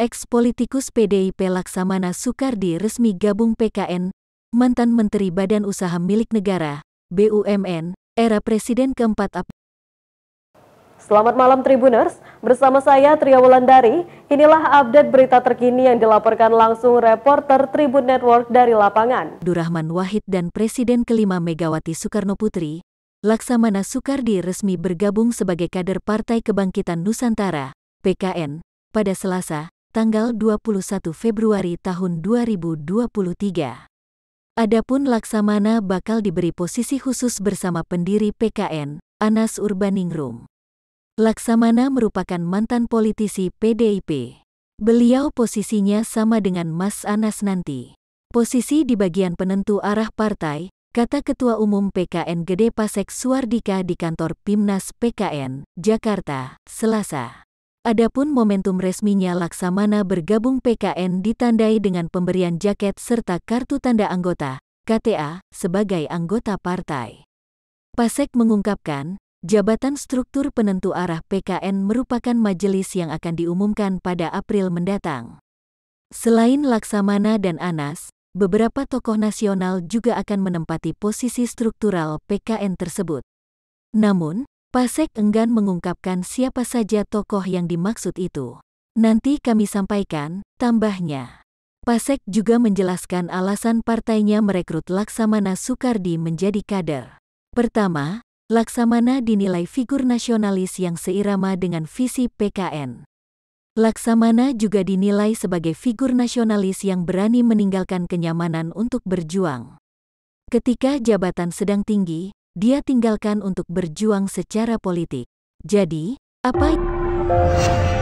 Ex-politikus PDIP Laksamana Soekardi resmi gabung PKN, mantan Menteri Badan Usaha Milik Negara, BUMN, era Presiden keempat Selamat malam Tribuners, bersama saya Tria Wulandari. Inilah update berita terkini yang dilaporkan langsung reporter Tribun Network dari lapangan. Durahman Wahid dan Presiden kelima Megawati Soekarno Putri, Laksamana Soekardi resmi bergabung sebagai kader Partai Kebangkitan Nusantara, PKN, pada Selasa, tanggal 21 Februari tahun 2023. Adapun Laksamana bakal diberi posisi khusus bersama pendiri PKN, Anas Urbaningrum. Laksamana merupakan mantan politisi PDIP. Beliau posisinya sama dengan Mas Anas nanti. Posisi di bagian penentu arah partai, kata Ketua Umum PKN Gede Pasek Suardika di kantor Pimnas PKN, Jakarta, Selasa. Adapun momentum resminya Laksamana bergabung PKN ditandai dengan pemberian jaket serta kartu tanda anggota, KTA, sebagai anggota partai. Pasek mengungkapkan, jabatan struktur penentu arah PKN merupakan majelis yang akan diumumkan pada April mendatang. Selain Laksamana dan Anas, beberapa tokoh nasional juga akan menempati posisi struktural PKN tersebut. Namun, Pasek enggan mengungkapkan siapa saja tokoh yang dimaksud itu. Nanti kami sampaikan, tambahnya. Pasek juga menjelaskan alasan partainya merekrut Laksamana Sukardi menjadi kader. Pertama, Laksamana dinilai figur nasionalis yang seirama dengan visi PKN. Laksamana juga dinilai sebagai figur nasionalis yang berani meninggalkan kenyamanan untuk berjuang. Ketika jabatan sedang tinggi, dia tinggalkan untuk berjuang secara politik. Jadi, apa...